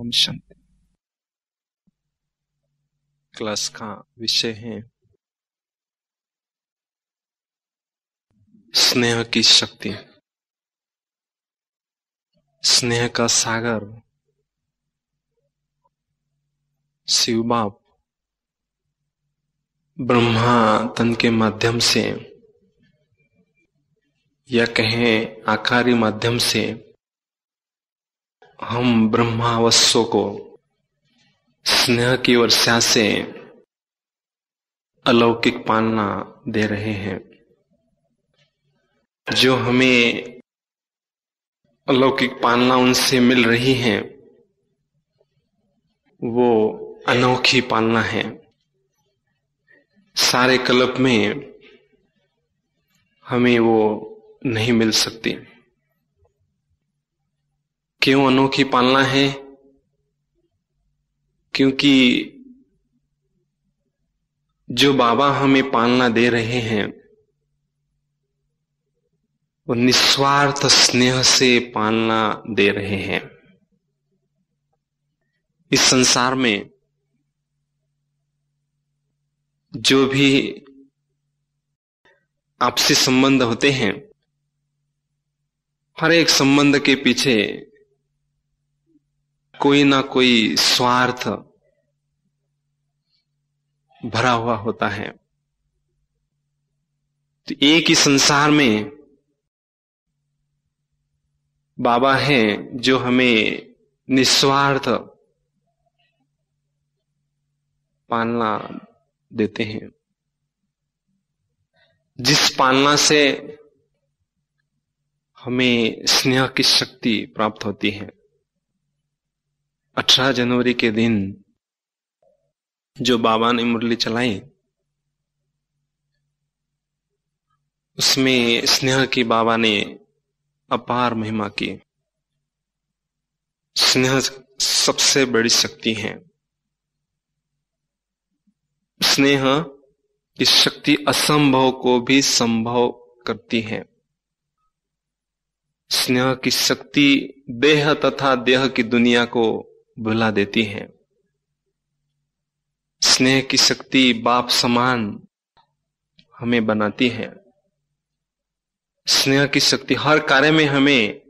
ओम शांति class का विषय है स्नेह की शक्ति स्नेह का सागर शिव बाप ब्रह्मा तन के माध्यम से या कहें आकारी माध्यम से हम ब्रह्मावस्व को स्नेह की वर्षा से अलौकिक पालना दे रहे हैं जो हमें अलौकिक पालना उनसे मिल रही है वो अनोखी पालना है सारे कल्प में हमें वो नहीं मिल सकती क्यों अनोखी पालना है क्योंकि जो बाबा हमें पालना दे रहे हैं वो निस्वार्थ स्नेह से पालना दे रहे हैं इस संसार में जो भी आपसी संबंध होते हैं हर एक संबंध के पीछे कोई ना कोई स्वार्थ भरा हुआ होता है तो एक ही संसार में बाबा हैं जो हमें निस्वार्थ पालना देते हैं जिस पालना से हमें स्नेह की शक्ति प्राप्त होती है 18 जनवरी के दिन जो बाबा ने मुरली चलाई उसमें स्नेह की बाबा ने अपार महिमा की स्नेह सबसे बड़ी शक्ति है स्नेह की शक्ति असंभव को भी संभव करती है स्नेह की शक्ति देह तथा देह की दुनिया को बुला देती है स्नेह की शक्ति बाप समान हमें बनाती है स्नेह की शक्ति हर कार्य में हमें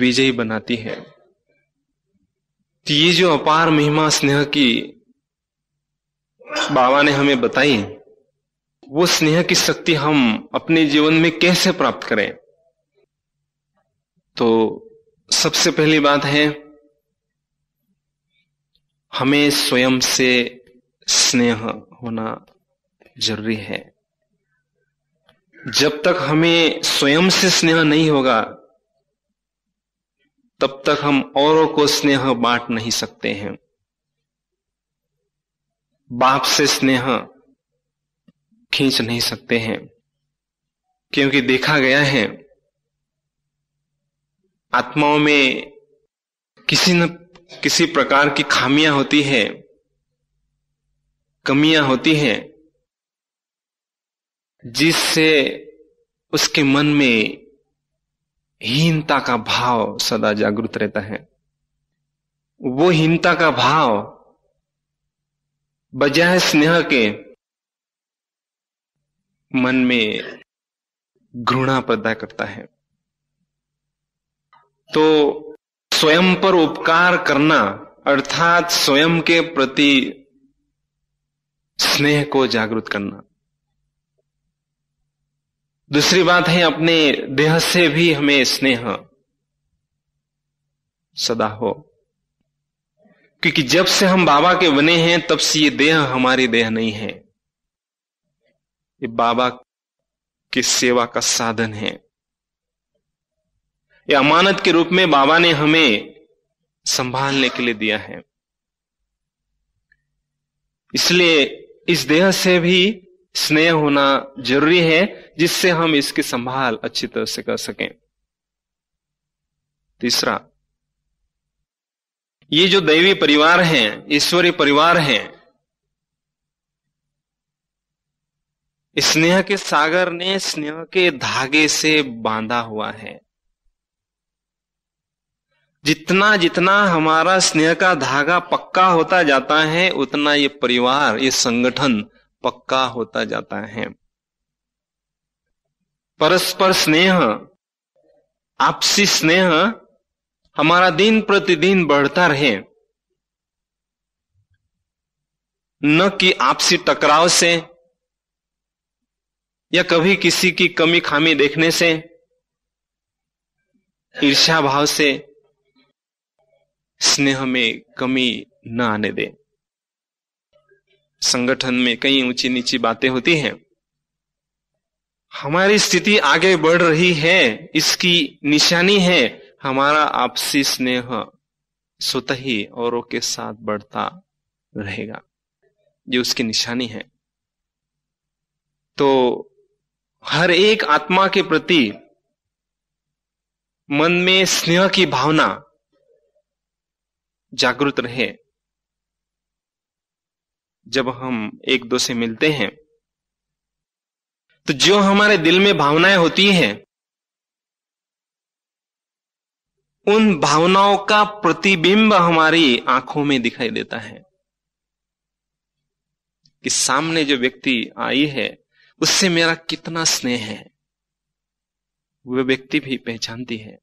विजयी बनाती है तो ये जो अपार महिमा स्नेह की बाबा ने हमें बताई वो स्नेह की शक्ति हम अपने जीवन में कैसे प्राप्त करें तो सबसे पहली बात है हमें स्वयं से स्नेह होना जरूरी है जब तक हमें स्वयं से स्नेह नहीं होगा तब तक हम औरों को स्नेह बांट नहीं सकते हैं बाप से स्नेह खींच नहीं सकते हैं क्योंकि देखा गया है आत्माओं में किसी न किसी प्रकार की खामियां होती है कमियां होती हैं जिससे उसके मन में हीनता का भाव सदा जागृत रहता है वो हीनता का भाव बजाय स्नेह के मन में घृणा पैदा करता है तो स्वयं पर उपकार करना अर्थात स्वयं के प्रति स्नेह को जागृत करना दूसरी बात है अपने देह से भी हमें स्नेह सदा हो क्योंकि जब से हम बाबा के बने हैं तब से ये देह हमारी देह नहीं है ये बाबा की सेवा का साधन है ये अमानत के रूप में बाबा ने हमें संभालने के लिए दिया है इसलिए इस देह से भी स्नेह होना जरूरी है जिससे हम इसकी संभाल अच्छी तरह से कर सकें तीसरा ये जो दैवी परिवार हैं ईश्वरीय परिवार हैं स्नेह के सागर ने स्नेह के धागे से बांधा हुआ है जितना जितना हमारा स्नेह का धागा पक्का होता जाता है उतना ये परिवार ये संगठन पक्का होता जाता है परस्पर स्नेह आपसी स्नेह हमारा दिन प्रतिदिन बढ़ता रहे न कि आपसी टकराव से या कभी किसी की कमी खामी देखने से ईर्ष्या भाव से स्नेह में कमी न आने दे संगठन में कई ऊंची नीची बातें होती हैं हमारी स्थिति आगे बढ़ रही है इसकी निशानी है हमारा आपसी स्नेह स्वतही ही औरों के साथ बढ़ता रहेगा ये उसकी निशानी है तो हर एक आत्मा के प्रति मन में स्नेह की भावना जागृत रहे जब हम एक दो से मिलते हैं तो जो हमारे दिल में भावनाएं होती हैं उन भावनाओं का प्रतिबिंब हमारी आंखों में दिखाई देता है कि सामने जो व्यक्ति आई है उससे मेरा कितना स्नेह है वह व्यक्ति भी पहचानती है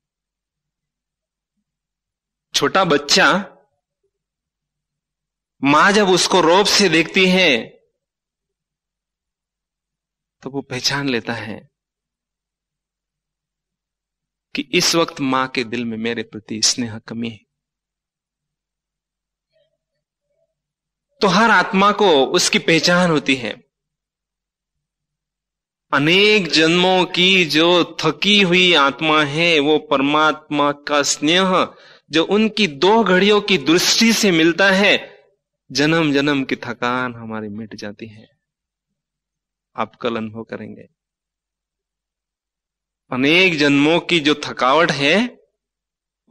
छोटा बच्चा मां जब उसको रोब से देखती है तो वो पहचान लेता है कि इस वक्त मां के दिल में मेरे प्रति स्नेह कमी है तो हर आत्मा को उसकी पहचान होती है अनेक जन्मों की जो थकी हुई आत्मा है वो परमात्मा का स्नेह जो उनकी दो घड़ियों की दृष्टि से मिलता है जन्म जन्म की थकान हमारी मिट जाती है आप कल अनुभव करेंगे अनेक जन्मों की जो थकावट है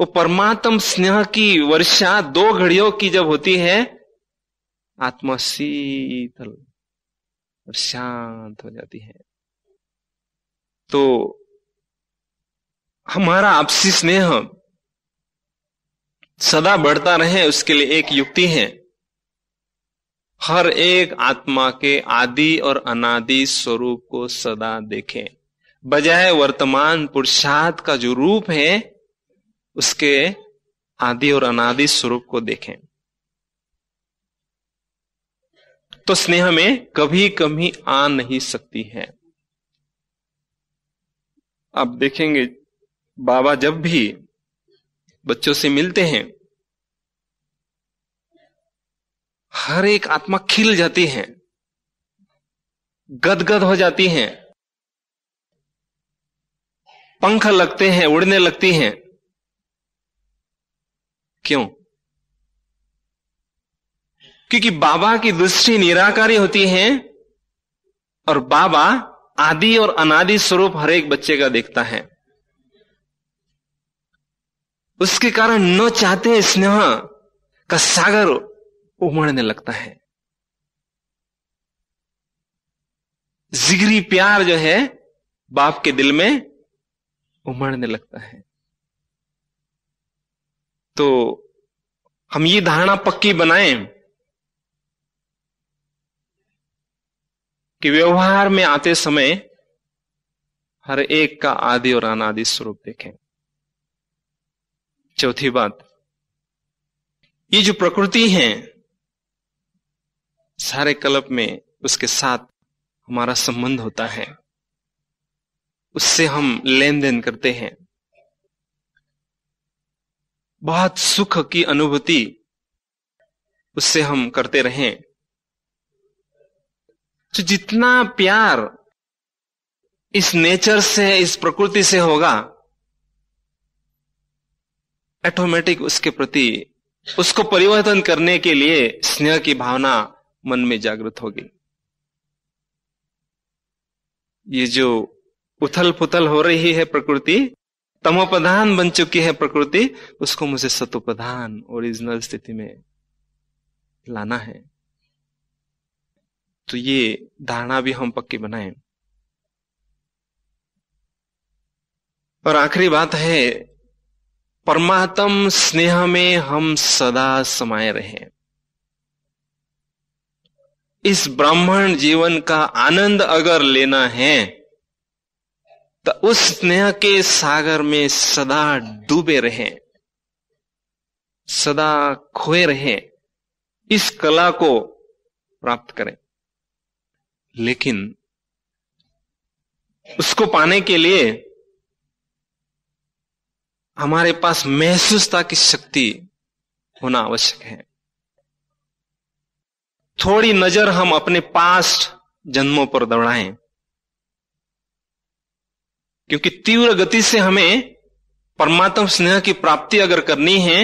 वो परमात्म स्नेह की वर्षा दो घड़ियों की जब होती है आत्मा शीतल और शांत हो जाती है तो हमारा आपसी स्नेह सदा बढ़ता रहे उसके लिए एक युक्ति है हर एक आत्मा के आदि और अनादि स्वरूप को सदा देखें बजाय वर्तमान पुरुषार्थ का जो रूप है उसके आदि और अनादि स्वरूप को देखें तो स्नेह में कभी कभी आ नहीं सकती है आप देखेंगे बाबा जब भी बच्चों से मिलते हैं हर एक आत्मा खिल जाती है गदगद हो जाती है पंख लगते हैं उड़ने लगती हैं क्यों क्योंकि बाबा की दृष्टि निराकारी होती है और बाबा आदि और अनादि स्वरूप हर एक बच्चे का देखता है उसके कारण न चाहते स्नेह का सागर उमड़ने लगता है जिगरी प्यार जो है बाप के दिल में उमड़ने लगता है तो हम ये धारणा पक्की बनाएं कि व्यवहार में आते समय हर एक का आदि और अनादि स्वरूप देखें चौथी बात ये जो प्रकृति है सारे कल्प में उसके साथ हमारा संबंध होता है उससे हम लेन देन करते हैं बहुत सुख की अनुभूति उससे हम करते रहें तो जितना प्यार इस नेचर से इस प्रकृति से होगा ऑटोमेटिक उसके प्रति उसको परिवर्तन करने के लिए स्नेह की भावना मन में जागृत हो गई ये जो उथल पुथल हो रही है प्रकृति तमोपधान बन चुकी है प्रकृति उसको मुझे सतोपधान ओरिजिनल स्थिति में लाना है तो ये धारणा भी हम पक्की बनाए और आखिरी बात है परमात्म स्नेह में हम सदा समाये रहें इस ब्राह्मण जीवन का आनंद अगर लेना है तो उस स्नेह के सागर में सदा डूबे रहें सदा खोए रहें इस कला को प्राप्त करें लेकिन उसको पाने के लिए हमारे पास महसूसता की शक्ति होना आवश्यक है थोड़ी नजर हम अपने पास्ट जन्मों पर दौड़ाएं क्योंकि तीव्र गति से हमें परमात्म स्नेह की प्राप्ति अगर करनी है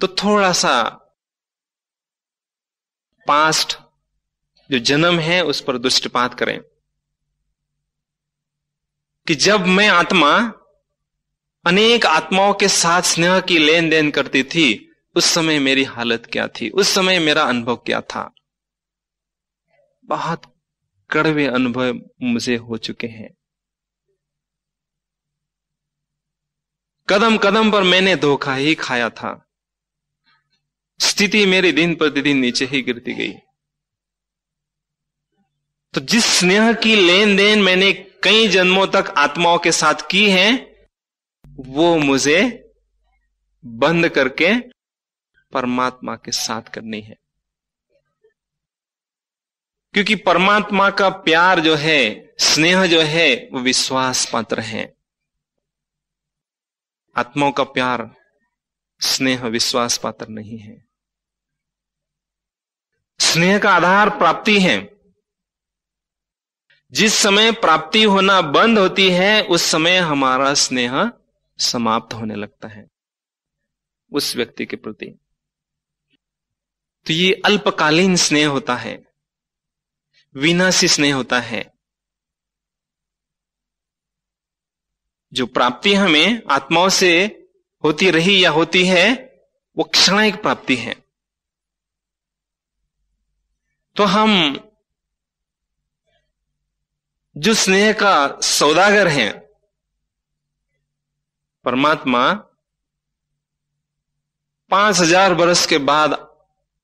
तो थोड़ा सा पास्ट जो जन्म है उस पर दुष्टपात करें कि जब मैं आत्मा अनेक आत्माओं के साथ स्नेह की लेन देन करती थी उस समय मेरी हालत क्या थी उस समय मेरा अनुभव क्या था बहुत कड़वे अनुभव मुझे हो चुके हैं कदम कदम पर मैंने धोखा ही खाया था स्थिति मेरी दिन प्रतिदिन नीचे ही गिरती गई तो जिस स्नेह की लेन देन मैंने कई जन्मों तक आत्माओं के साथ की है वो मुझे बंद करके परमात्मा के साथ करनी है क्योंकि परमात्मा का प्यार जो है स्नेह जो है वो विश्वास पात्र है आत्माओं का प्यार स्नेह विश्वास पात्र नहीं है स्नेह का आधार प्राप्ति है जिस समय प्राप्ति होना बंद होती है उस समय हमारा स्नेह समाप्त होने लगता है उस व्यक्ति के प्रति तो ये अल्पकालीन स्नेह होता है विनाशी स्नेह होता है जो प्राप्ति हमें आत्माओं से होती रही या होती है वो क्षणिक प्राप्ति है तो हम जो स्नेह का सौदागर है परमात्मा पांच हजार बरस के बाद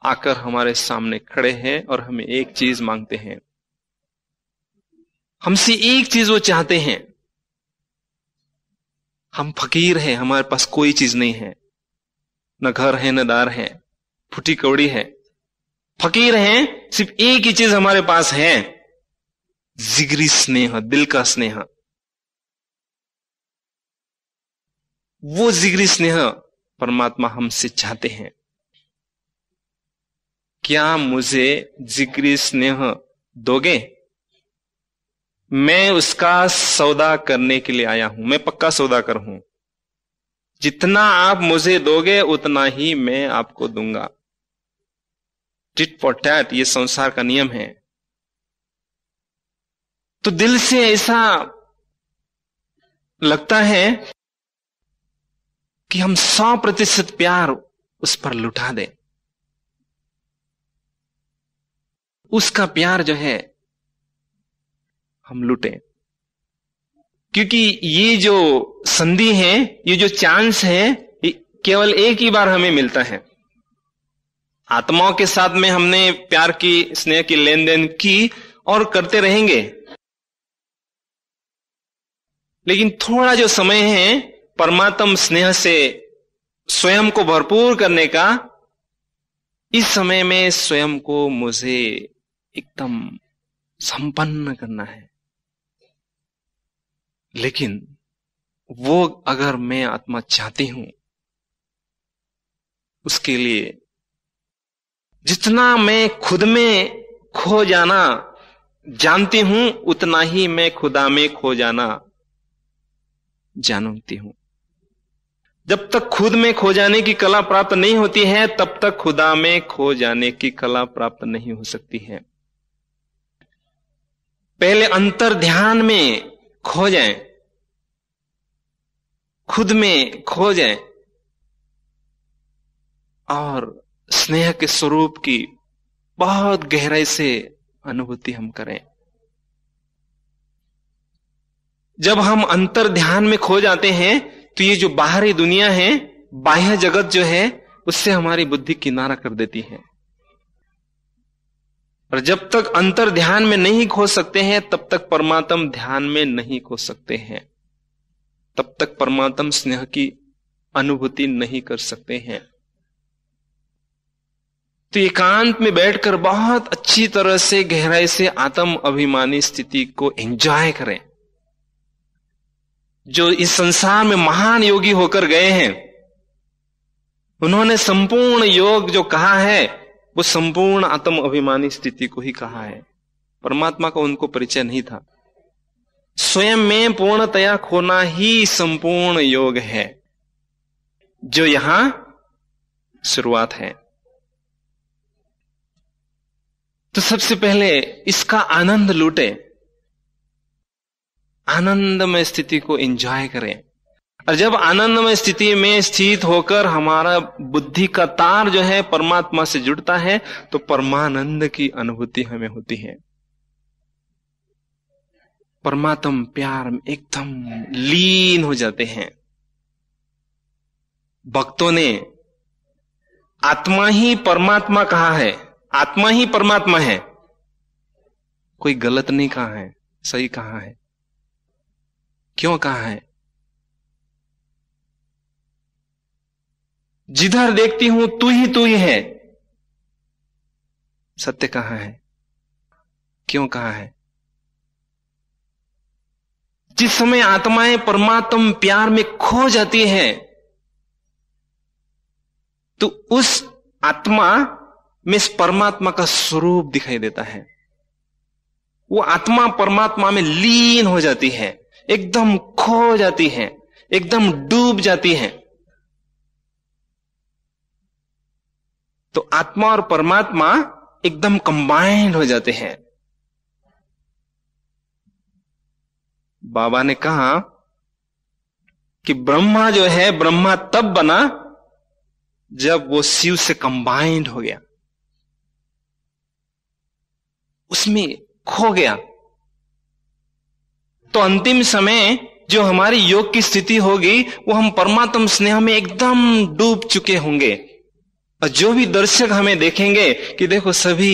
आकर हमारे सामने खड़े हैं और हमें एक चीज मांगते हैं हमसे एक चीज वो चाहते हैं हम फकीर हैं हमारे पास कोई चीज नहीं है न घर है न दार है फुटी कौड़ी है फकीर हैं सिर्फ एक ही चीज हमारे पास है जिगरी स्नेह दिल का स्नेह वो जिगरी स्नेह परमात्मा हमसे चाहते हैं क्या मुझे जिक्री स्नेह दोगे मैं उसका सौदा करने के लिए आया हूं मैं पक्का सौदा कर हूं जितना आप मुझे दोगे उतना ही मैं आपको दूंगा टिट फॉर टैट ये संसार का नियम है तो दिल से ऐसा लगता है कि हम सौ प्रतिशत प्यार उस पर लुटा दें उसका प्यार जो है हम लुटे क्योंकि ये जो संधि है ये जो चांस है केवल एक ही बार हमें मिलता है आत्माओं के साथ में हमने प्यार की स्नेह की लेन देन की और करते रहेंगे लेकिन थोड़ा जो समय है परमात्म स्नेह से स्वयं को भरपूर करने का इस समय में स्वयं को मुझे एकदम संपन्न करना है लेकिन वो अगर मैं आत्मा चाहती हूं उसके लिए जितना मैं खुद में खो जाना जानती हूं उतना ही मैं खुदा में खो जाना जानती हूं जब तक खुद में खो जाने की कला प्राप्त नहीं होती है तब तक खुदा में खो जाने की कला प्राप्त नहीं हो सकती है पहले अंतर ध्यान में खो जाए खुद में खो जाए और स्नेह के स्वरूप की बहुत गहराई से अनुभूति हम करें जब हम अंतर ध्यान में खो जाते हैं तो ये जो बाहरी दुनिया है बाह्य जगत जो है उससे हमारी बुद्धि किनारा कर देती है और जब तक अंतर ध्यान में नहीं खो सकते हैं तब तक परमात्म ध्यान में नहीं खो सकते हैं तब तक परमात्म स्नेह की अनुभूति नहीं कर सकते हैं तो एकांत में बैठकर बहुत अच्छी तरह से गहराई से आत्म अभिमानी स्थिति को एंजॉय करें जो इस संसार में महान योगी होकर गए हैं उन्होंने संपूर्ण योग जो कहा है वो संपूर्ण आत्म अभिमानी स्थिति को ही कहा है परमात्मा का उनको परिचय नहीं था स्वयं में पूर्णतया खोना ही संपूर्ण योग है जो यहां शुरुआत है तो सबसे पहले इसका आनंद लूटे आनंदमय स्थिति को एंजॉय करें और जब आनंदमय स्थिति में स्थित होकर हमारा बुद्धि का तार जो है परमात्मा से जुड़ता है तो परमानंद की अनुभूति हमें होती है परमात्म प्यार में एकदम लीन हो जाते हैं भक्तों ने आत्मा ही परमात्मा कहा है आत्मा ही परमात्मा है कोई गलत नहीं कहा है सही कहा है क्यों कहा है जिधर देखती हूं तू ही तू ही है सत्य कहां है क्यों कहा है जिस समय आत्माएं परमात्म प्यार में खो जाती हैं तो उस आत्मा में इस परमात्मा का स्वरूप दिखाई देता है वो आत्मा परमात्मा में लीन हो जाती है एकदम खो जाती है एकदम डूब जाती है तो आत्मा और परमात्मा एकदम कंबाइंड हो जाते हैं बाबा ने कहा कि ब्रह्मा जो है ब्रह्मा तब बना जब वो शिव से कंबाइंड हो गया उसमें खो गया तो अंतिम समय जो हमारी योग की स्थिति होगी वो हम परमात्म स्नेह में एकदम डूब चुके होंगे और जो भी दर्शक हमें देखेंगे कि देखो सभी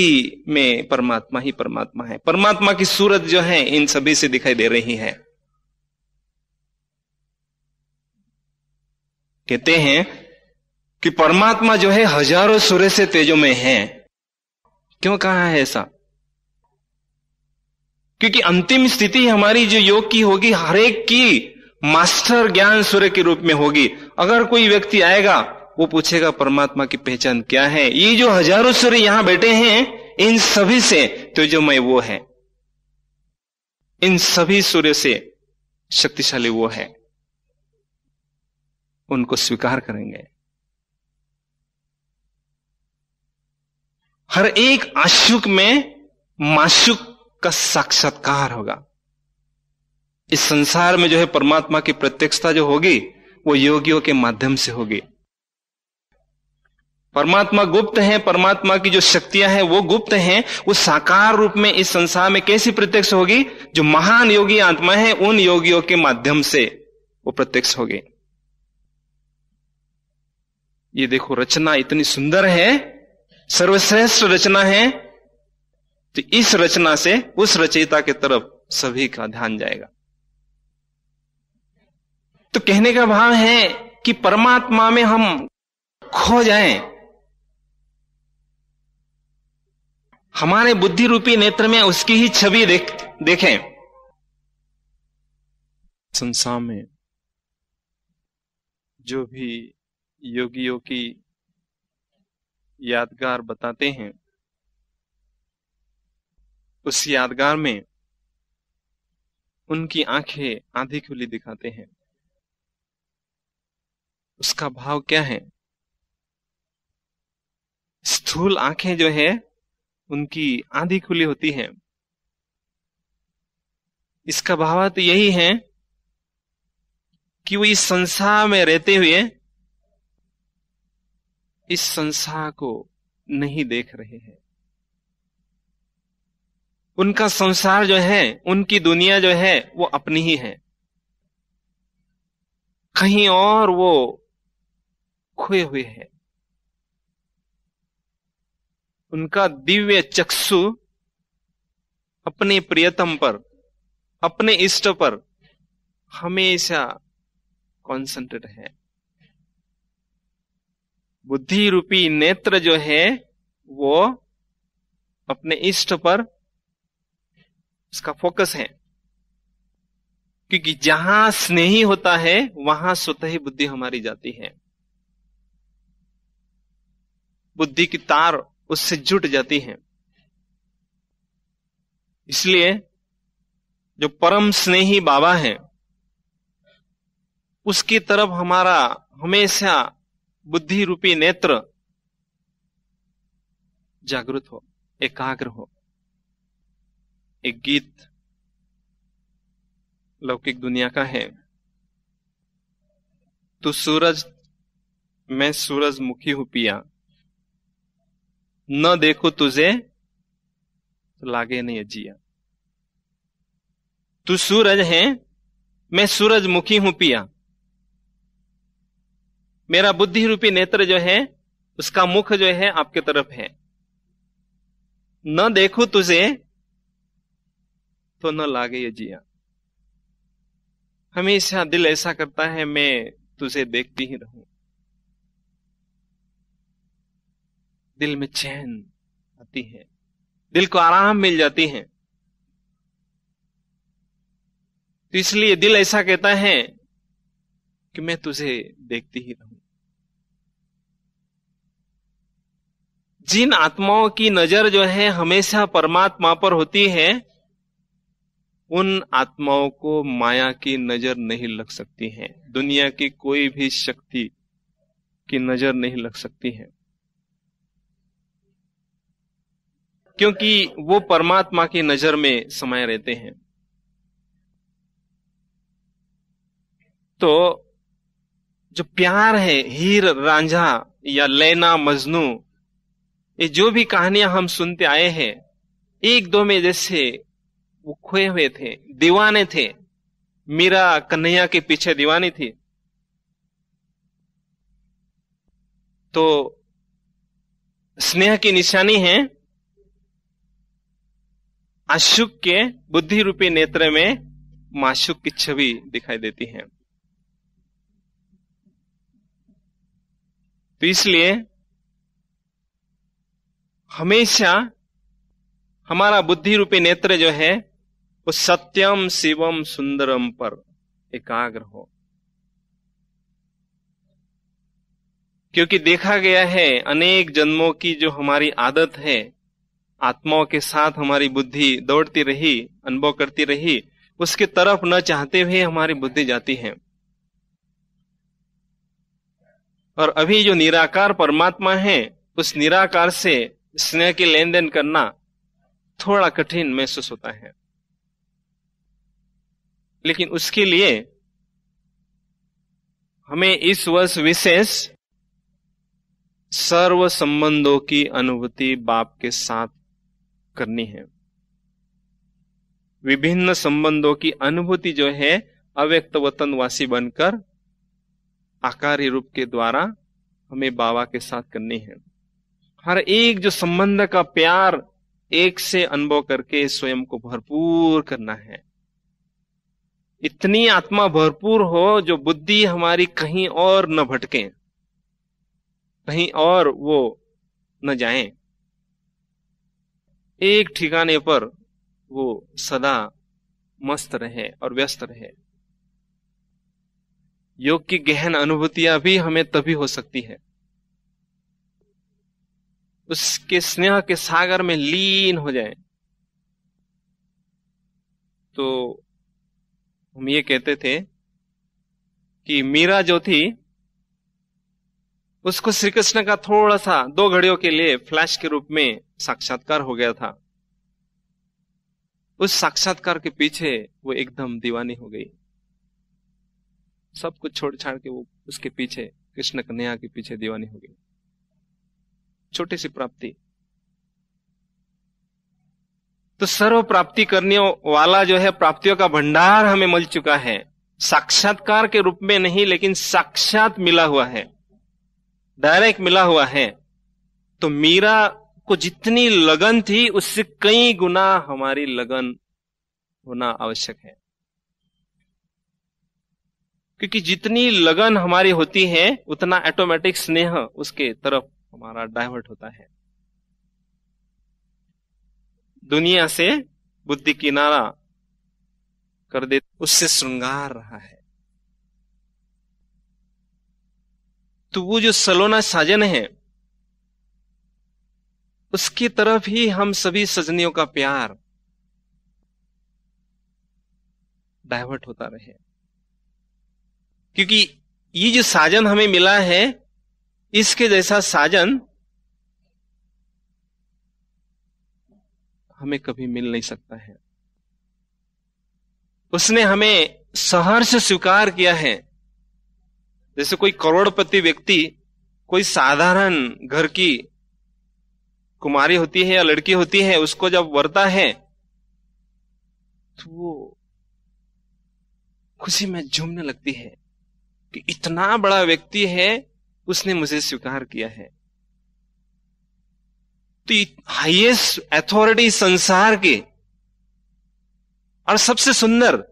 में परमात्मा ही परमात्मा है परमात्मा की सूरत जो है इन सभी से दिखाई दे रही है कहते हैं कि परमात्मा जो है हजारों सूर्य से तेजों में है क्यों कहा है ऐसा क्योंकि अंतिम स्थिति हमारी जो योग की होगी हरेक की मास्टर ज्ञान सूर्य के रूप में होगी अगर कोई व्यक्ति आएगा वो पूछेगा परमात्मा की पहचान क्या है ये जो हजारों सूर्य यहां बैठे हैं इन सभी से तो जो मैं वो है इन सभी सूर्य से शक्तिशाली वो है उनको स्वीकार करेंगे हर एक आशुक में माशुक का साक्षात्कार होगा इस संसार में जो है परमात्मा की प्रत्यक्षता जो होगी वो योगियों के माध्यम से होगी परमात्मा गुप्त है परमात्मा की जो शक्तियां हैं वो गुप्त हैं वो साकार रूप में इस संसार में कैसी प्रत्यक्ष होगी जो महान योगी आत्मा है उन योगियों के माध्यम से वो प्रत्यक्ष होगी ये देखो रचना इतनी सुंदर है सर्वश्रेष्ठ रचना है तो इस रचना से उस रचयिता के तरफ सभी का ध्यान जाएगा तो कहने का भाव है कि परमात्मा में हम खो जाएं हमारे बुद्धि रूपी नेत्र में उसकी ही छवि देख देखें संसार में जो भी योगियों की यादगार बताते हैं उस यादगार में उनकी आंखें आधी खुली दिखाते हैं उसका भाव क्या है स्थूल आंखें जो है उनकी आधी खुली होती है इसका भावार्थ यही है कि वो इस संसार में रहते हुए इस संसार को नहीं देख रहे हैं उनका संसार जो है उनकी दुनिया जो है वो अपनी ही है कहीं और वो खोए हुए हैं उनका दिव्य चक्षु अपने प्रियतम पर अपने इष्ट पर हमेशा कॉन्सेंट्रेट है बुद्धि रूपी नेत्र जो है वो अपने इष्ट पर उसका फोकस है क्योंकि जहां स्नेही होता है वहां स्वतः ही बुद्धि हमारी जाती है बुद्धि की तार उससे जुट जाती है इसलिए जो परम स्नेही बाबा हैं उसकी तरफ हमारा हमेशा बुद्धि रूपी नेत्र जागृत हो एकाग्र हो एक गीत लौकिक दुनिया का है तू सूरज मैं सूरज मुखी हूं पिया न देखो तुझे तो लागे नहीं अजिया तू सूरज है मैं सूरज मुखी हूं पिया मेरा बुद्धि रूपी नेत्र जो है उसका मुख जो है आपके तरफ है न देखो तुझे तो न लागे ये जिया हमेशा दिल ऐसा करता है मैं तुझे देखती ही रहूं दिल में चैन आती है दिल को आराम मिल जाती है तो इसलिए दिल ऐसा कहता है कि मैं तुझे देखती ही रहूं जिन आत्माओं की नजर जो है हमेशा परमात्मा पर होती है उन आत्माओं को माया की नजर नहीं लग सकती है दुनिया की कोई भी शक्ति की नजर नहीं लग सकती है क्योंकि वो परमात्मा की नजर में समाये रहते हैं तो जो प्यार है हीर रांझा या लेना मजनू ये जो भी कहानियां हम सुनते आए हैं एक दो में जैसे वो खोए हुए थे दीवाने थे मीरा कन्हैया के पीछे दीवानी थी तो स्नेह की निशानी है अशुक के बुद्धि रूपी नेत्र में माशुक की छवि दिखाई देती है तो इसलिए हमेशा हमारा बुद्धि रूपी नेत्र जो है वो सत्यम शिवम सुंदरम पर एकाग्र हो क्योंकि देखा गया है अनेक जन्मों की जो हमारी आदत है आत्माओं के साथ हमारी बुद्धि दौड़ती रही अनुभव करती रही उसकी तरफ न चाहते हुए हमारी बुद्धि जाती है और अभी जो निराकार परमात्मा है उस निराकार से स्नेह के लेन देन करना थोड़ा कठिन महसूस होता है लेकिन उसके लिए हमें इस वर्ष विशेष सर्व संबंधों की अनुभूति बाप के साथ करनी है विभिन्न संबंधों की अनुभूति जो है अव्यक्त वतन वासी बनकर आकार रूप के द्वारा हमें बाबा के साथ करनी है हर एक जो संबंध का प्यार एक से अनुभव करके स्वयं को भरपूर करना है इतनी आत्मा भरपूर हो जो बुद्धि हमारी कहीं और न भटके कहीं और वो न जाएं एक ठिकाने पर वो सदा मस्त रहे और व्यस्त रहे योग की गहन अनुभूतियां भी हमें तभी हो सकती है उसके स्नेह के सागर में लीन हो जाए तो हम ये कहते थे कि मीरा जो थी उसको श्री कृष्ण का थोड़ा सा दो घड़ियों के लिए फ्लैश के रूप में साक्षात्कार हो गया था उस साक्षात्कार के पीछे वो एकदम दीवानी हो गई सब कुछ छोड़ छाड़ के वो उसके पीछे कृष्ण कन्या के पीछे दीवानी हो गई छोटी सी प्राप्ति तो सर्व प्राप्ति करने वाला जो है प्राप्तियों का भंडार हमें मिल चुका है साक्षात्कार के रूप में नहीं लेकिन साक्षात मिला हुआ है डायरेक्ट मिला हुआ है तो मीरा को जितनी लगन थी उससे कई गुना हमारी लगन होना आवश्यक है क्योंकि जितनी लगन हमारी होती है उतना ऑटोमेटिक स्नेह उसके तरफ हमारा डाइवर्ट होता है दुनिया से बुद्धि किनारा कर दे उससे श्रृंगार रहा है तो वो जो सलोना साजन है उसकी तरफ ही हम सभी सजनियों का प्यार डाइवर्ट होता रहे क्योंकि ये जो साजन हमें मिला है इसके जैसा साजन हमें कभी मिल नहीं सकता है उसने हमें सहर्ष स्वीकार किया है जैसे कोई करोड़पति व्यक्ति कोई साधारण घर की कुमारी होती है या लड़की होती है उसको जब वरता है तो वो खुशी में झूमने लगती है कि इतना बड़ा व्यक्ति है उसने मुझे स्वीकार किया है तो हाईएस्ट अथॉरिटी संसार की और सबसे सुंदर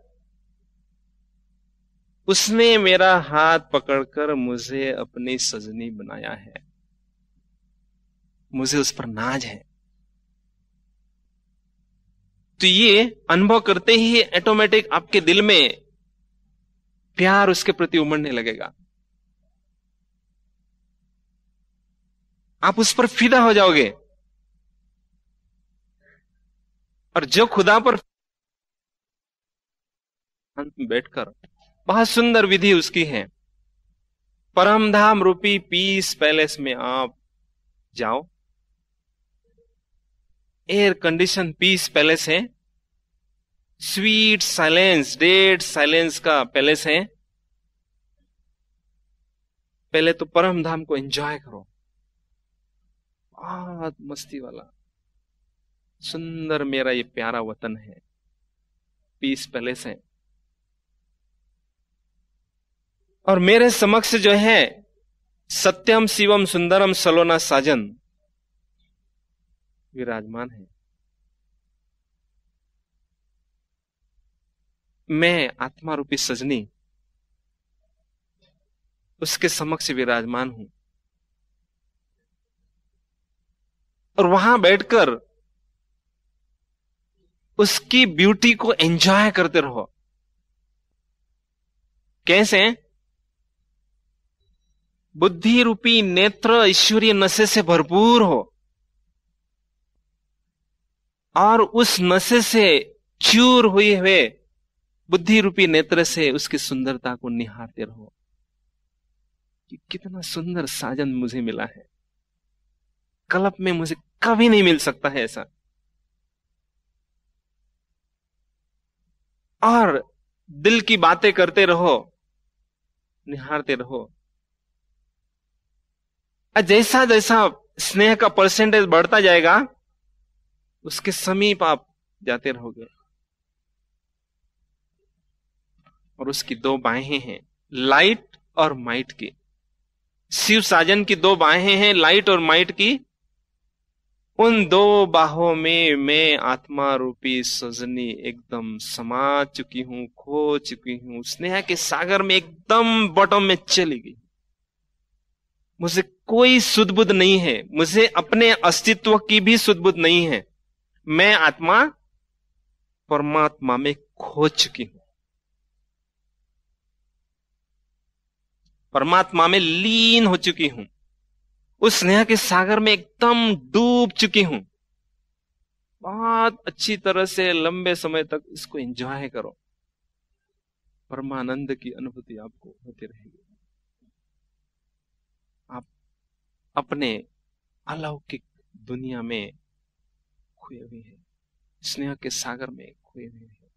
उसने मेरा हाथ पकड़कर मुझे अपनी सजनी बनाया है मुझे उस पर नाज है तो ये अनुभव करते ही ऑटोमेटिक आपके दिल में प्यार उसके प्रति उमड़ने लगेगा आप उस पर फिदा हो जाओगे और जो खुदा पर बैठकर बहुत सुंदर विधि उसकी है परमधाम रूपी पीस पैलेस में आप जाओ एयर कंडीशन पीस पैलेस है स्वीट साइलेंस डेड साइलेंस का पैलेस है पहले तो परमधाम को एंजॉय करो बहुत मस्ती वाला सुंदर मेरा ये प्यारा वतन है पीस पैलेस है और मेरे समक्ष जो है सत्यम शिवम सुंदरम सलोना साजन विराजमान है मैं आत्मा रूपी सजनी उसके समक्ष विराजमान हूं और वहां बैठकर उसकी ब्यूटी को एंजॉय करते रहो कैसे बुद्धि रूपी नेत्र ईश्वरीय नशे से भरपूर हो और उस नशे से चूर हुए हुए बुद्धि रूपी नेत्र से उसकी सुंदरता को निहारते रहो कि कितना सुंदर साजन मुझे मिला है कलप में मुझे कभी नहीं मिल सकता है ऐसा और दिल की बातें करते रहो निहारते रहो जैसा जैसा स्नेह का परसेंटेज बढ़ता जाएगा उसके समीप आप जाते रहोगे और उसकी दो बाहें हैं लाइट और माइट की शिव साजन की दो बाहें हैं लाइट और माइट की उन दो बाहों में मैं आत्मा रूपी सजनी एकदम समा चुकी हूं खो चुकी हूं स्नेह के सागर में एकदम बॉटम में चली गई मुझे कोई सुदबुद नहीं है मुझे अपने अस्तित्व की भी सुदबुद नहीं है मैं आत्मा परमात्मा में खो चुकी हूं परमात्मा में लीन हो चुकी हूं उस स्नेह के सागर में एकदम डूब चुकी हूं बहुत अच्छी तरह से लंबे समय तक इसको एंजॉय करो परमानंद की अनुभूति आपको होती रहेगी अपने अलौकिक दुनिया में खोए हुए हैं स्नेह के सागर में खोए हुए हैं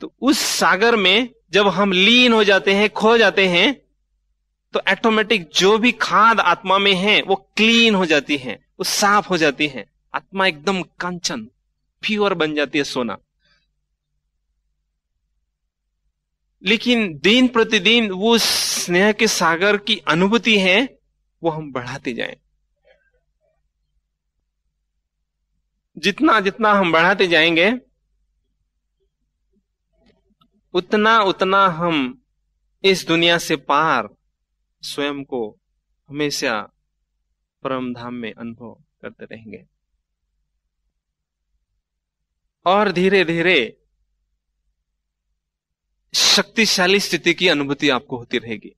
तो उस सागर में जब हम लीन हो जाते हैं खो जाते हैं तो ऑटोमेटिक जो भी खाद आत्मा में है वो क्लीन हो जाती है वो साफ हो जाती है आत्मा एकदम कंचन प्योर बन जाती है सोना लेकिन दिन प्रतिदिन वो स्नेह के सागर की अनुभूति है वो हम बढ़ाते जाए जितना जितना हम बढ़ाते जाएंगे उतना उतना हम इस दुनिया से पार स्वयं को हमेशा परम धाम में अनुभव करते रहेंगे और धीरे धीरे शक्तिशाली स्थिति की अनुभूति आपको होती रहेगी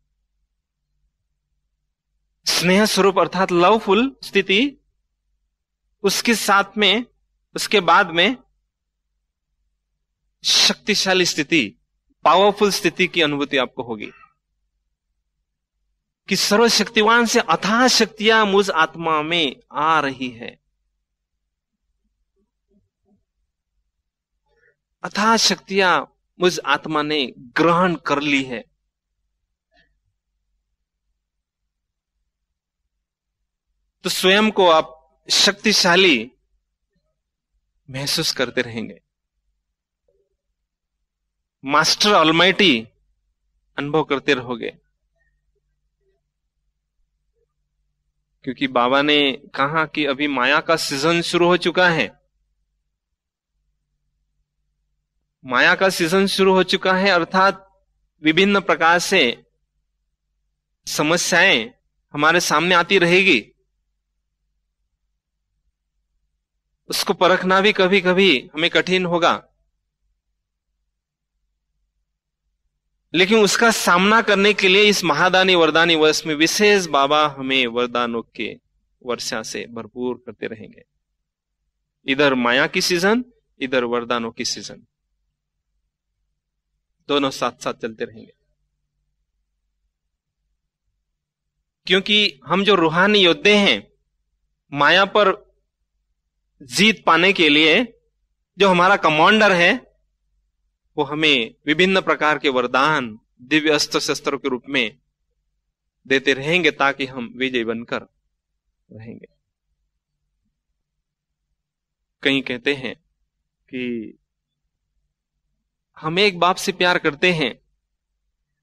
स्नेह स्वरूप अर्थात लवफुल स्थिति उसके साथ में उसके बाद में शक्तिशाली स्थिति पावरफुल स्थिति की अनुभूति आपको होगी कि सर्वशक्तिवान से अथाह शक्तियां मुझ आत्मा में आ रही है अथाह शक्तियां मुझ आत्मा ने ग्रहण कर ली है तो स्वयं को आप शक्तिशाली महसूस करते रहेंगे मास्टर ऑलमाइटी अनुभव करते रहोगे क्योंकि बाबा ने कहा कि अभी माया का सीजन शुरू हो चुका है माया का सीजन शुरू हो चुका है अर्थात विभिन्न प्रकार से समस्याएं हमारे सामने आती रहेगी उसको परखना भी कभी कभी हमें कठिन होगा लेकिन उसका सामना करने के लिए इस महादानी वरदानी वर्ष में विशेष बाबा हमें वरदानों के वर्षा से भरपूर करते रहेंगे इधर माया की सीजन इधर वरदानों की सीजन दोनों साथ साथ चलते रहेंगे क्योंकि हम जो रूहानी योद्धे हैं माया पर जीत पाने के लिए जो हमारा कमांडर है वो हमें विभिन्न प्रकार के वरदान दिव्य अस्त्र शस्त्र के रूप में देते रहेंगे ताकि हम विजय बनकर रहेंगे कहीं कहते हैं कि हम एक बाप से प्यार करते हैं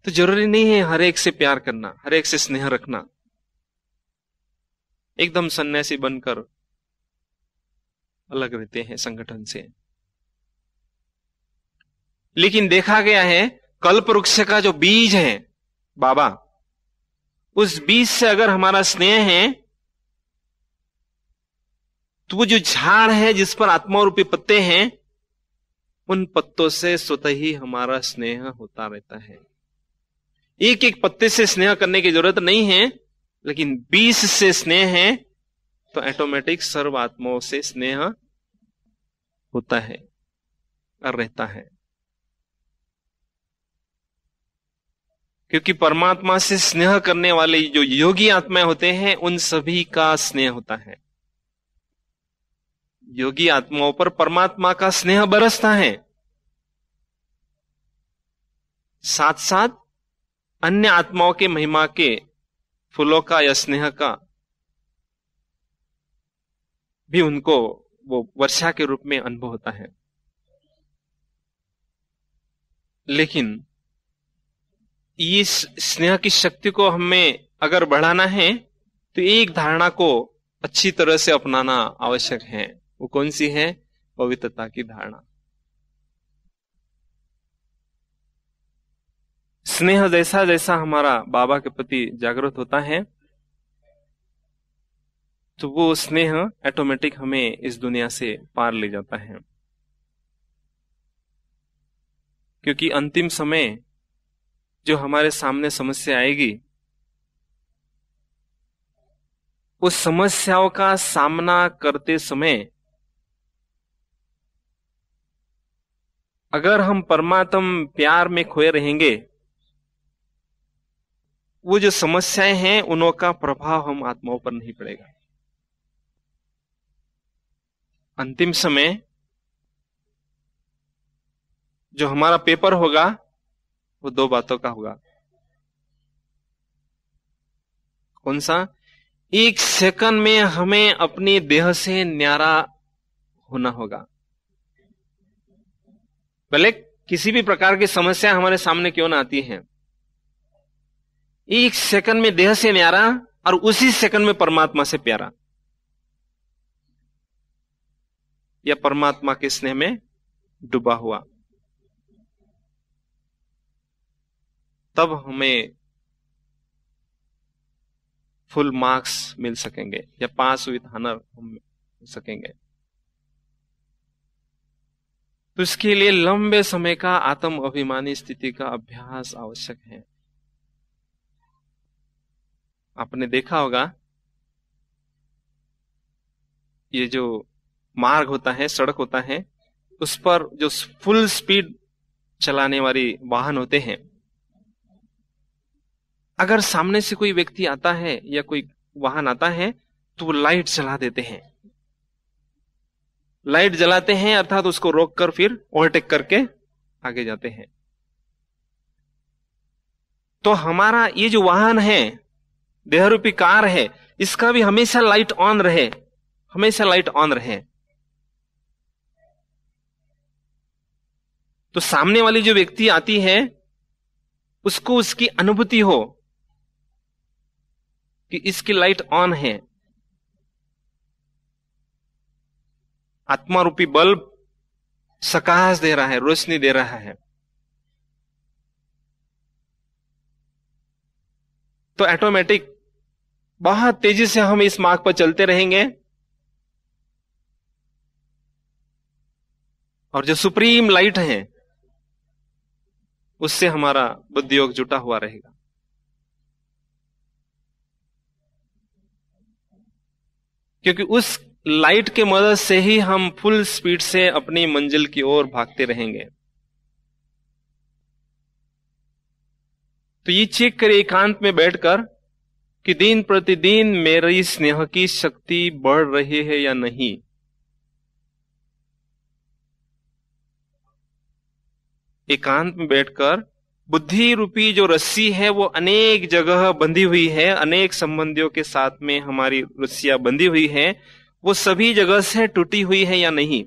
तो जरूरी नहीं है हर एक से प्यार करना हर एक से स्नेह रखना एकदम सन्यासी बनकर अलग रहते हैं संगठन से लेकिन देखा गया है कल्प वृक्ष का जो बीज है बाबा उस बीज से अगर हमारा स्नेह है तो वो जो झाड़ है जिस पर आत्मा रूपी पत्ते हैं उन पत्तों से स्वत ही हमारा स्नेह होता रहता है एक एक पत्ते से स्नेह करने की जरूरत नहीं है लेकिन बीस से स्नेह है तो ऑटोमेटिक सर्व आत्माओं से स्नेह होता है और रहता है क्योंकि परमात्मा से स्नेह करने वाले जो योगी आत्माएं होते हैं उन सभी का स्नेह होता है योगी आत्माओं पर परमात्मा का स्नेह बरसता है साथ साथ अन्य आत्माओं के महिमा के फूलों का या स्नेह का भी उनको वो वर्षा के रूप में अनुभव होता है लेकिन इस स्नेह की शक्ति को हमें अगर बढ़ाना है तो एक धारणा को अच्छी तरह से अपनाना आवश्यक है वो कौन सी है पवित्रता की धारणा स्नेह जैसा जैसा हमारा बाबा के प्रति जागृत होता है तो वो स्नेह ऑटोमेटिक हमें इस दुनिया से पार ले जाता है क्योंकि अंतिम समय जो हमारे सामने समस्या आएगी उस समस्याओं का सामना करते समय अगर हम परमात्म प्यार में खोए रहेंगे वो जो समस्याएं हैं उनका प्रभाव हम आत्माओं पर नहीं पड़ेगा अंतिम समय जो हमारा पेपर होगा वो दो बातों का होगा कौन सा एक सेकंड में हमें अपने देह से न्यारा होना होगा भले किसी भी प्रकार की समस्या हमारे सामने क्यों ना आती है एक सेकंड में देह से न्यारा और उसी सेकंड में परमात्मा से प्यारा या परमात्मा के स्नेह में डूबा हुआ तब हमें फुल मार्क्स मिल सकेंगे या पास विद हनर हम मिल सकेंगे तो इसके लिए लंबे समय का आत्म अभिमानी स्थिति का अभ्यास आवश्यक है आपने देखा होगा ये जो मार्ग होता है सड़क होता है उस पर जो फुल स्पीड चलाने वाली वाहन होते हैं अगर सामने से कोई व्यक्ति आता है या कोई वाहन आता है तो वो लाइट चला देते हैं लाइट जलाते हैं अर्थात तो उसको रोककर फिर ओवरटेक करके आगे जाते हैं तो हमारा ये जो वाहन है देहरूपी कार है इसका भी हमेशा लाइट ऑन रहे हमेशा लाइट ऑन रहे तो सामने वाली जो व्यक्ति आती है उसको उसकी अनुभूति हो कि इसकी लाइट ऑन है आत्मा रूपी बल्ब सकाश दे रहा है रोशनी दे रहा है तो ऑटोमेटिक बहुत तेजी से हम इस मार्ग पर चलते रहेंगे और जो सुप्रीम लाइट है उससे हमारा बुद्धियोग जुटा हुआ रहेगा क्योंकि उस लाइट के मदद से ही हम फुल स्पीड से अपनी मंजिल की ओर भागते रहेंगे तो ये चेक करें एकांत में बैठकर कि दिन प्रतिदिन मेरी स्नेह की शक्ति बढ़ रही है या नहीं एकांत में बैठकर बुद्धि रूपी जो रस्सी है वो अनेक जगह बंधी हुई है अनेक संबंधियों के साथ में हमारी रस्सियां बंधी हुई है वो सभी जगह से टूटी हुई है या नहीं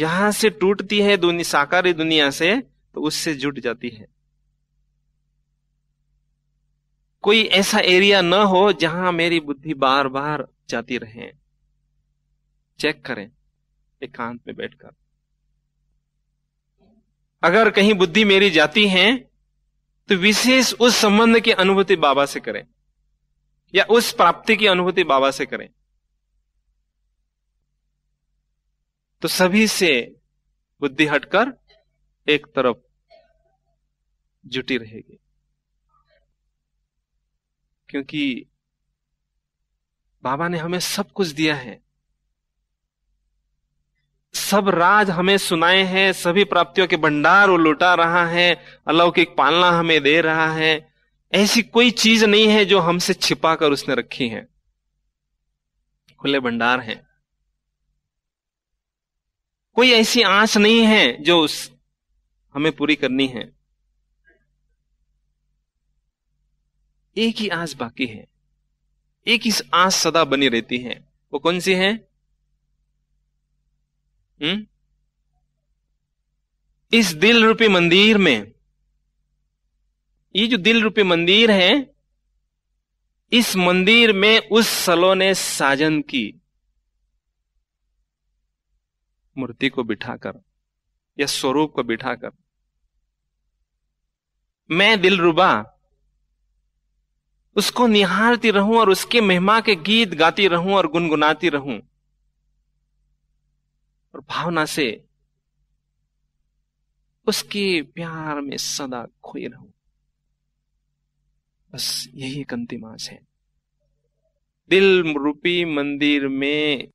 यहां से टूटती है दुनिया साकारी दुनिया से तो उससे जुट जाती है कोई ऐसा एरिया न हो जहां मेरी बुद्धि बार बार जाती रहे चेक करें एकांत में बैठकर अगर कहीं बुद्धि मेरी जाती है तो विशेष उस संबंध की अनुभूति बाबा से करें या उस प्राप्ति की अनुभूति बाबा से करें तो सभी से बुद्धि हटकर एक तरफ जुटी रहेगी क्योंकि बाबा ने हमें सब कुछ दिया है सब राज हमें सुनाए हैं सभी प्राप्तियों के भंडार वो लुटा रहा है अलौकिक पालना हमें दे रहा है ऐसी कोई चीज नहीं है जो हमसे छिपा कर उसने रखी है खुले भंडार हैं कोई ऐसी आस नहीं है जो उस हमें पूरी करनी है एक ही आस बाकी है एक ही आस सदा बनी रहती है वो कौन सी है हुँ? हम्म? इस दिल रूपी मंदिर में ये जो दिल रूपी मंदिर है इस मंदिर में उस सलो ने साजन की मूर्ति को बिठाकर या स्वरूप को बिठाकर मैं दिल रुबा उसको निहारती रहूं और उसके मेहमा के गीत गाती रहूं और गुनगुनाती रहूं और भावना से उसके प्यार में सदा खोए रहूं बस यही एक अंतिम आस है दिल रूपी मंदिर में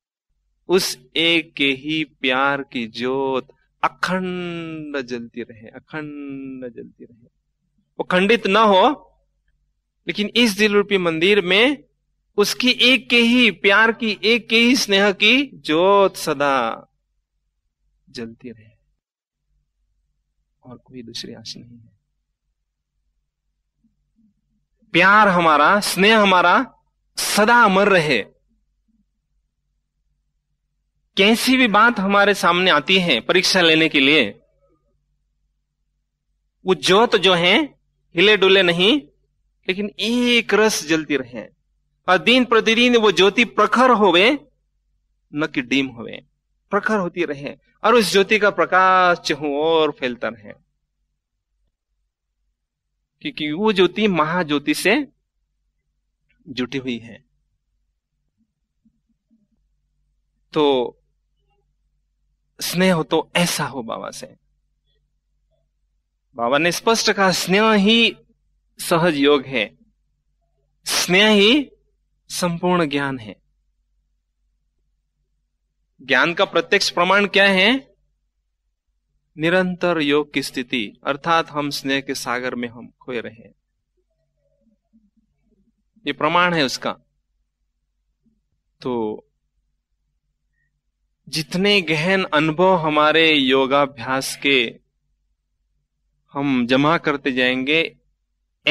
उस एक के ही प्यार की ज्योत अखंड जलती रहे अखंड जलती रहे वो खंडित ना हो लेकिन इस दिल रूपी मंदिर में उसकी एक के ही प्यार की एक के ही स्नेह की ज्योत सदा जलती रहे और कोई दूसरी आश नहीं है प्यार हमारा स्नेह हमारा सदा अमर रहे कैसी भी बात हमारे सामने आती है परीक्षा लेने के लिए वो ज्योत जो है हिले डुले नहीं लेकिन एक रस जलती रहे और दिन प्रतिदिन वो ज्योति प्रखर होवे न कि डीम होवे प्रखर होती रहे और उस ज्योति का प्रकाश चहु और फैलता रहे क्योंकि वो ज्योति महाज्योति से जुटी हुई है तो स्नेह हो तो ऐसा हो बाबा से बाबा ने स्पष्ट कहा स्नेह ही सहज योग है स्नेह ही संपूर्ण ज्ञान है ज्ञान का प्रत्यक्ष प्रमाण क्या है निरंतर योग की स्थिति अर्थात हम स्नेह के सागर में हम खोए रहे ये प्रमाण है उसका तो जितने गहन अनुभव हमारे योगाभ्यास के हम जमा करते जाएंगे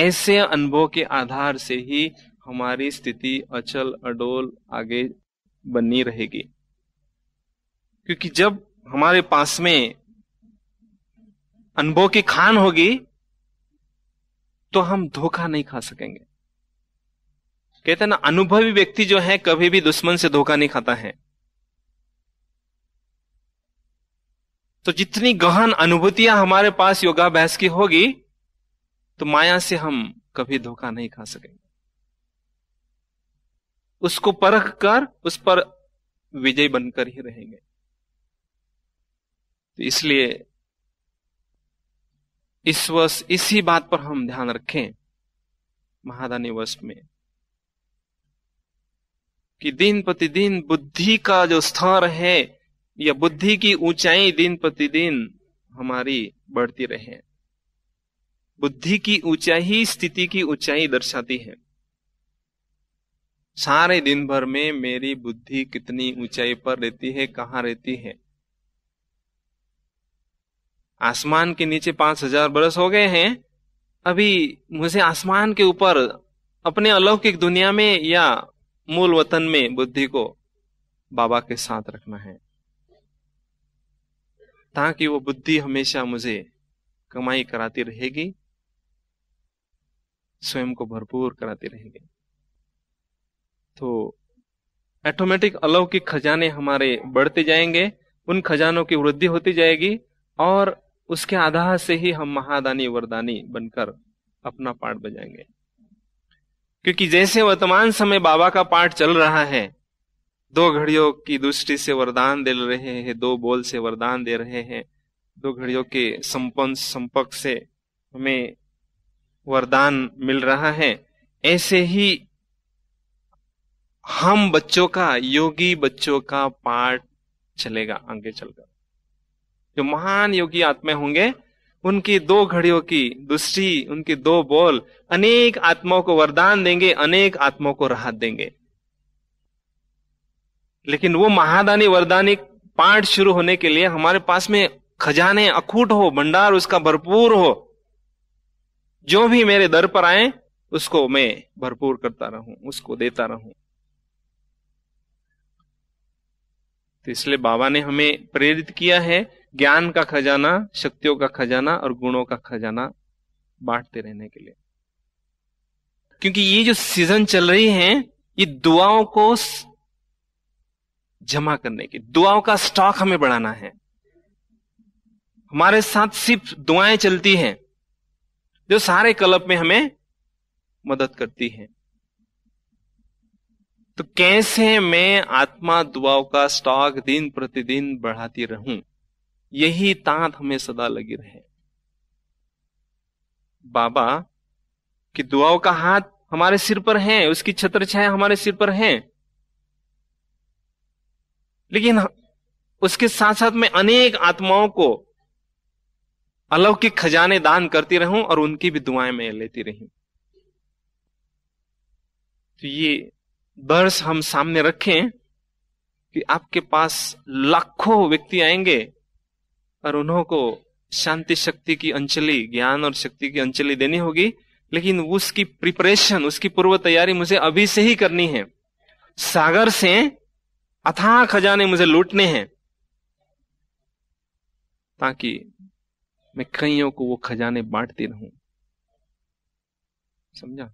ऐसे अनुभव के आधार से ही हमारी स्थिति अचल अडोल आगे बनी रहेगी क्योंकि जब हमारे पास में अनुभव की खान होगी तो हम धोखा नहीं खा सकेंगे कहते ना अनुभवी व्यक्ति जो है कभी भी दुश्मन से धोखा नहीं खाता है तो जितनी गहन अनुभूतियां हमारे पास योगाभ्यास की होगी तो माया से हम कभी धोखा नहीं खा सकेंगे उसको परख कर उस पर विजय बनकर ही रहेंगे तो इसलिए इस वर्ष इसी बात पर हम ध्यान रखें महादानी वर्ष में कि दिन प्रतिदिन बुद्धि का जो स्तर है या बुद्धि की ऊंचाई दिन प्रतिदिन हमारी बढ़ती रहे बुद्धि की ऊंचाई स्थिति की ऊंचाई दर्शाती है सारे दिन भर में मेरी बुद्धि कितनी ऊंचाई पर रहती है कहाँ रहती है आसमान के नीचे पांच हजार बरस हो गए हैं अभी मुझे आसमान के ऊपर अपने अलौकिक दुनिया में या मूल वतन में बुद्धि को बाबा के साथ रखना है ताकि वो बुद्धि हमेशा मुझे कमाई कराती रहेगी स्वयं को भरपूर कराती रहेगी तो ऑटोमेटिक अलौकिक खजाने हमारे बढ़ते जाएंगे उन खजानों की वृद्धि होती जाएगी और उसके आधार से ही हम महादानी वरदानी बनकर अपना पाठ बजाएंगे क्योंकि जैसे वर्तमान समय बाबा का पाठ चल रहा है दो घड़ियों की दृष्टि से वरदान दे रहे हैं दो बोल से वरदान दे रहे हैं दो घड़ियों के संपन्न संपर्क से हमें वरदान मिल रहा है ऐसे ही हम बच्चों का योगी बच्चों का पाठ चलेगा आगे चलकर जो महान योगी आत्मा होंगे उनकी दो घड़ियों की दृष्टि उनकी दो बोल अनेक आत्माओं को वरदान देंगे अनेक आत्माओं को राहत देंगे लेकिन वो महादानी वरदानी पाठ शुरू होने के लिए हमारे पास में खजाने अखूट हो भंडार उसका भरपूर हो जो भी मेरे दर पर आए उसको मैं भरपूर करता रहूं उसको देता रहूं तो इसलिए बाबा ने हमें प्रेरित किया है ज्ञान का खजाना शक्तियों का खजाना और गुणों का खजाना बांटते रहने के लिए क्योंकि ये जो सीजन चल रही है ये दुआओं को जमा करने की दुआओं का स्टॉक हमें बढ़ाना है हमारे साथ सिर्फ दुआएं चलती हैं जो सारे कलप में हमें मदद करती हैं तो कैसे मैं आत्मा दुआओं का स्टॉक दिन प्रतिदिन बढ़ाती रहूं यही तांत हमें सदा लगी रहे बाबा की दुआओं का हाथ हमारे सिर पर है उसकी छत्र छाया हमारे सिर पर है लेकिन उसके साथ साथ मैं अनेक आत्माओं को अलौकिक खजाने दान करती रहूं और उनकी भी दुआएं मैं लेती रही तो ये बर्स हम सामने रखें कि आपके पास लाखों व्यक्ति आएंगे और उन्हों को शांति शक्ति की अंचलि ज्ञान और शक्ति की अंजलि देनी होगी लेकिन उसकी प्रिपरेशन उसकी पूर्व तैयारी मुझे अभी से ही करनी है सागर से अथाह खजाने मुझे लूटने हैं ताकि मैं कईयों को वो खजाने बांटते रहूं समझा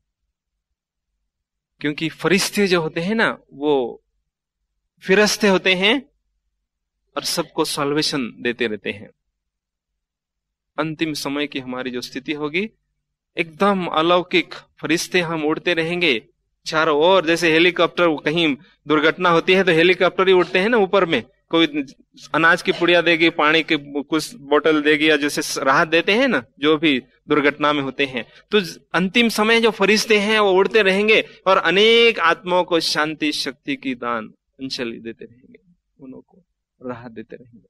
क्योंकि फरिश्ते जो होते हैं ना वो फिरस्ते होते हैं और सबको सॉल्वेशन देते रहते हैं अंतिम समय की हमारी जो स्थिति होगी एकदम अलौकिक फरिश्ते हम उड़ते रहेंगे चारों ओर जैसे हेलीकॉप्टर कहीं दुर्घटना होती है तो हेलीकॉप्टर ही उड़ते हैं ना ऊपर में कोई अनाज की पुड़िया देगी पानी की कुछ बोतल देगी या जैसे राहत देते हैं ना जो भी दुर्घटना में होते हैं तो अंतिम समय जो फरिश्ते हैं वो उड़ते रहेंगे और अनेक आत्माओं को शांति शक्ति की दान अंचल देते रहेंगे उनको को राहत देते रहेंगे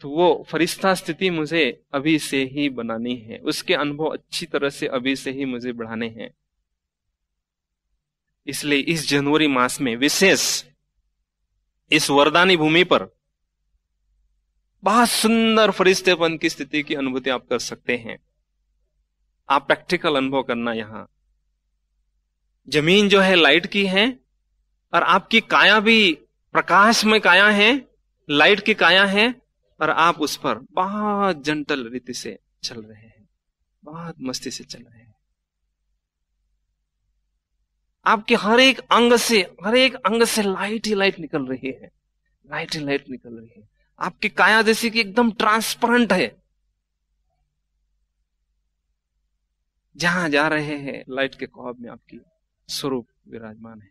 तो वो फरिश्ता स्थिति मुझे अभी से ही बनानी है उसके अनुभव अच्छी तरह से अभी से ही मुझे बढ़ाने हैं इसलिए इस जनवरी मास में विशेष इस वरदानी भूमि पर बहुत सुंदर फरिश्तेपन की स्थिति की अनुभूति आप कर सकते हैं आप प्रैक्टिकल अनुभव करना यहां जमीन जो है लाइट की है और आपकी काया भी प्रकाश में काया है लाइट की काया है और आप उस पर बहुत जंटल रीति से चल रहे हैं बहुत मस्ती से चल रहे हैं आपके हर एक अंग से हर एक अंग से लाइट ही लाइट निकल रही है लाइट ही लाइट निकल रही है आपकी काया जैसे कि एकदम ट्रांसपेरेंट है जहां जा रहे हैं लाइट के कौब में आपकी स्वरूप विराजमान है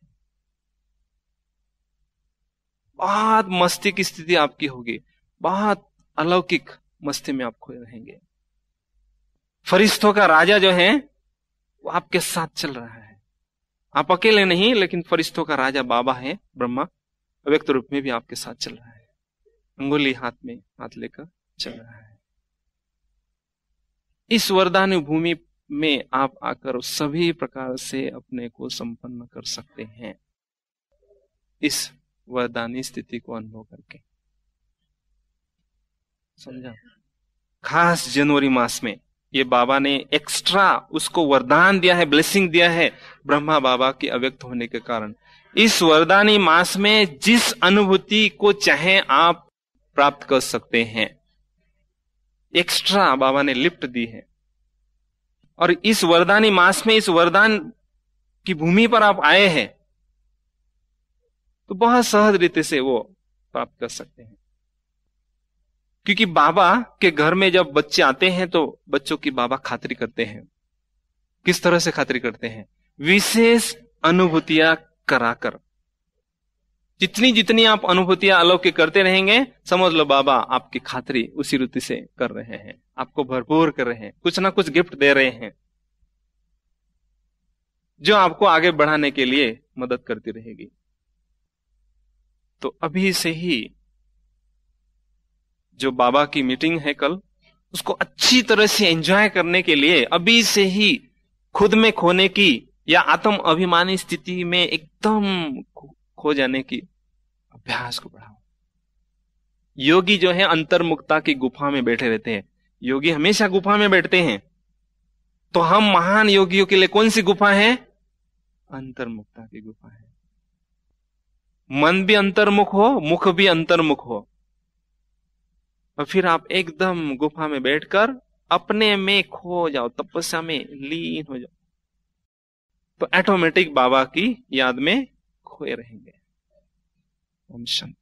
बहुत मस्ती की स्थिति आपकी होगी बहुत अलौकिक मस्ती में आप खोए रहेंगे फरिश्तों का राजा जो है वो आपके साथ चल रहा है आप अकेले नहीं लेकिन फरिश्तों का राजा बाबा है ब्रह्मा व्यक्त रूप में भी आपके साथ चल रहा है अंगुली हाथ में हाथ लेकर चल रहा है इस वरदान भूमि में आप आकर सभी प्रकार से अपने को संपन्न कर सकते हैं इस वरदानी स्थिति को अनुभव करके समझा खास जनवरी मास में ये बाबा ने एक्स्ट्रा उसको वरदान दिया है ब्लेसिंग दिया है ब्रह्मा बाबा के अव्यक्त होने के कारण इस वरदानी मास में जिस अनुभूति को चाहे आप प्राप्त कर सकते हैं एक्स्ट्रा बाबा ने लिफ्ट दी है और इस वरदानी मास में इस वरदान की भूमि पर आप आए हैं तो बहुत सहज रीति से वो प्राप्त कर सकते हैं क्योंकि बाबा के घर में जब बच्चे आते हैं तो बच्चों की बाबा खातरी करते हैं किस तरह से खातरी करते हैं विशेष अनुभूतियां कराकर जितनी जितनी आप अनुभूतियां अलौकिक करते रहेंगे समझ लो बाबा आपकी खातरी उसी रुचि से कर रहे हैं आपको भरपूर कर रहे हैं कुछ ना कुछ गिफ्ट दे रहे हैं जो आपको आगे बढ़ाने के लिए मदद करती रहेगी तो अभी से ही जो बाबा की मीटिंग है कल उसको अच्छी तरह से एंजॉय करने के लिए अभी से ही खुद में खोने की या आत्म अभिमानी स्थिति में एकदम खो जाने की अभ्यास को बढ़ाओ योगी जो है अंतर्मुक्ता की गुफा में बैठे रहते हैं योगी हमेशा गुफा में बैठते हैं तो हम महान योगियों के लिए कौन सी गुफा है अंतर्मुक्ता की गुफा है मन भी अंतर्मुख हो मुख भी अंतर्मुख हो और फिर आप एकदम गुफा में बैठकर अपने में खो जाओ तपस्या में लीन हो जाओ तो ऑटोमेटिक बाबा की याद में खोए रहेंगे ओम शांति